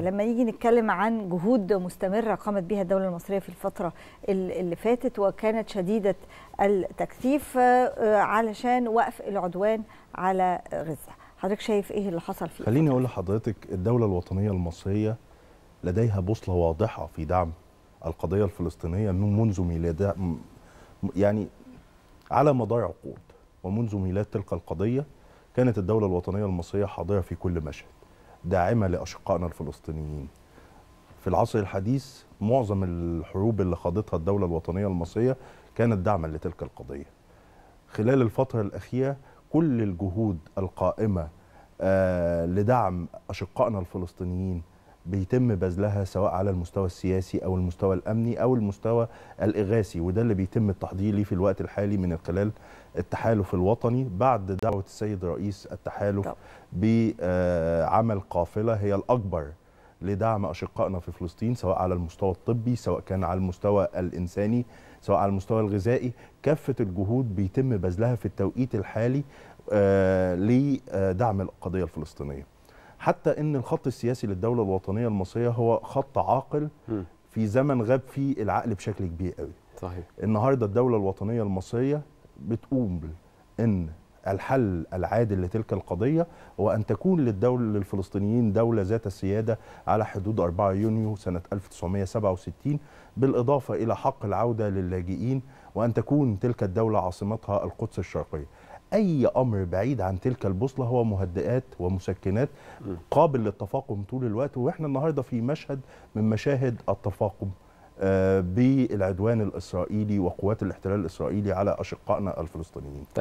لما يجي نتكلم عن جهود مستمرة قامت بها الدولة المصرية في الفترة اللي فاتت وكانت شديدة التكثيف آه، آه، علشان وقف العدوان على غزة حضرتك شايف ايه اللي حصل فيه خليني اقول لحضرتك الدولة الوطنية المصرية لديها بوصلة واضحة في دعم القضية الفلسطينية من منذ ميلاد يعني على مدار عقود ومنذ ميلاد تلك القضية كانت الدولة الوطنية المصرية حاضرة في كل مشهد داعمه لاشقائنا الفلسطينيين. في العصر الحديث معظم الحروب اللي خاضتها الدوله الوطنيه المصريه كانت دعما لتلك القضيه. خلال الفتره الاخيره كل الجهود القائمه آه، لدعم اشقائنا الفلسطينيين بيتم بذلها سواء على المستوى السياسي او المستوى الامني او المستوى الاغاثي وده اللي بيتم التحضير ليه في الوقت الحالي من خلال التحالف الوطني بعد دعوه السيد رئيس التحالف بعمل آه، قافله هي الاكبر لدعم اشقائنا في فلسطين سواء على المستوى الطبي سواء كان على المستوى الانساني سواء على المستوى الغذائي كافه الجهود بيتم بذلها في التوقيت الحالي آه، لدعم القضيه الفلسطينيه حتى ان الخط السياسي للدوله الوطنيه المصريه هو خط عاقل في زمن غاب فيه العقل بشكل كبير قوي صحيح النهارده الدوله الوطنيه المصريه بتقوم ان الحل العادل لتلك القضية هو ان تكون للدولة للفلسطينيين دولة ذات السيادة على حدود 4 يونيو سنة 1967 بالإضافة إلى حق العودة للاجئين وأن تكون تلك الدولة عاصمتها القدس الشرقية اي امر بعيد عن تلك البوصله هو مهدئات ومسكنات قابل للتفاقم طول الوقت واحنا النهارده في مشهد من مشاهد التفاقم آه، بالعدوان الاسرائيلي وقوات الاحتلال الاسرائيلي على اشقائنا الفلسطينيين طيب.